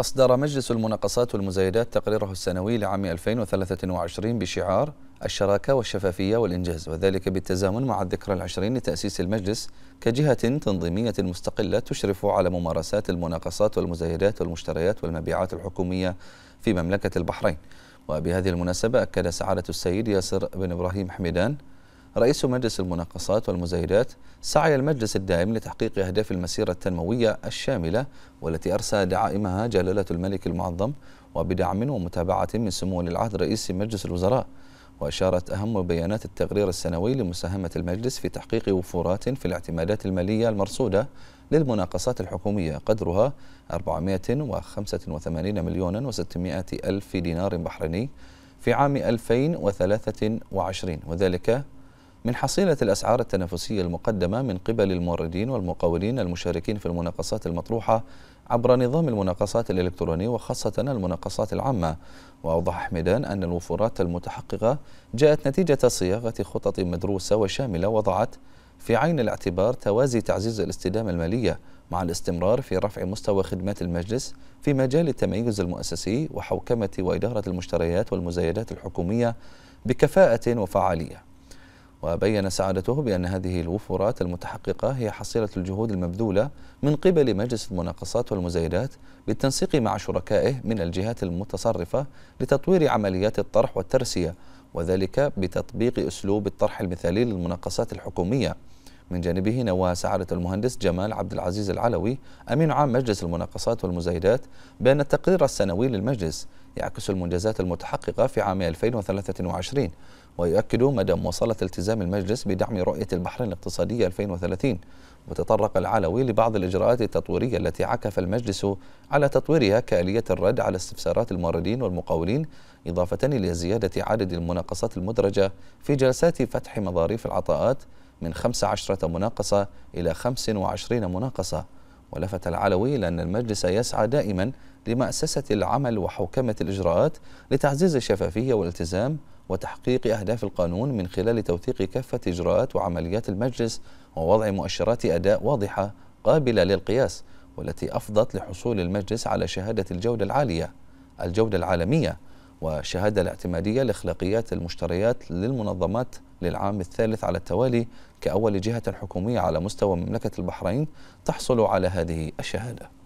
أصدر مجلس المناقصات والمزايدات تقريره السنوي لعام 2023 بشعار الشراكة والشفافية والإنجاز وذلك بالتزامن مع الذكرى العشرين لتأسيس المجلس كجهة تنظيمية مستقلة تشرف على ممارسات المناقصات والمزايدات والمشتريات والمبيعات الحكومية في مملكة البحرين وبهذه المناسبة أكد سعادة السيد ياسر بن إبراهيم حميدان رئيس مجلس المناقصات والمزايدات سعي المجلس الدائم لتحقيق أهداف المسيرة التنموية الشاملة والتي أرسى دعائمها جلالة الملك المعظم وبدعم ومتابعة من سمو ولي العهد رئيس مجلس الوزراء وأشارت أهم بيانات التقرير السنوي لمساهمة المجلس في تحقيق وفورات في الاعتمادات المالية المرصودة للمناقصات الحكومية قدرها 485 مليون و600 ألف دينار بحريني في عام 2023 وذلك من حصيلة الأسعار التنافسية المقدمة من قبل الموردين والمقاولين المشاركين في المناقصات المطروحة عبر نظام المناقصات الإلكتروني وخاصة المناقصات العامة وأوضح حميدان أن الوفورات المتحققة جاءت نتيجة صياغة خطط مدروسة وشاملة وضعت في عين الاعتبار توازي تعزيز الاستدامة المالية مع الاستمرار في رفع مستوى خدمات المجلس في مجال التميز المؤسسي وحوكمة وإدارة المشتريات والمزايدات الحكومية بكفاءة وفعالية وبين سعادته بأن هذه الوفورات المتحققة هي حصيلة الجهود المبذولة من قبل مجلس المناقصات والمزايدات بالتنسيق مع شركائه من الجهات المتصرفة لتطوير عمليات الطرح والترسية وذلك بتطبيق أسلوب الطرح المثالي للمناقصات الحكومية من جانبه نوى سعادة المهندس جمال عبد العزيز العلوي أمين عام مجلس المناقصات والمزايدات بأن التقرير السنوي للمجلس يعكس المنجزات المتحققة في عام 2023 ويؤكد مدى مواصلة التزام المجلس بدعم رؤية البحرين الاقتصادية 2030 وتطرق العلوي لبعض الإجراءات التطويرية التي عكف المجلس على تطويرها كآلية الرد على استفسارات الموردين والمقاولين إضافة إلى زيادة عدد المناقصات المدرجة في جلسات فتح مظاريف العطاءات من 15 مناقصة إلى 25 مناقصة ولفت العلوي لأن المجلس يسعى دائما لمأسسة العمل وحوكمة الإجراءات لتعزيز الشفافية والالتزام وتحقيق أهداف القانون من خلال توثيق كافة إجراءات وعمليات المجلس ووضع مؤشرات أداء واضحة قابلة للقياس والتي أفضت لحصول المجلس على شهادة الجودة العالية الجودة العالمية والشهادة الاعتمادية لإخلاقيات المشتريات للمنظمات للعام الثالث على التوالي كأول جهة حكومية على مستوى مملكة البحرين تحصل على هذه الشهادة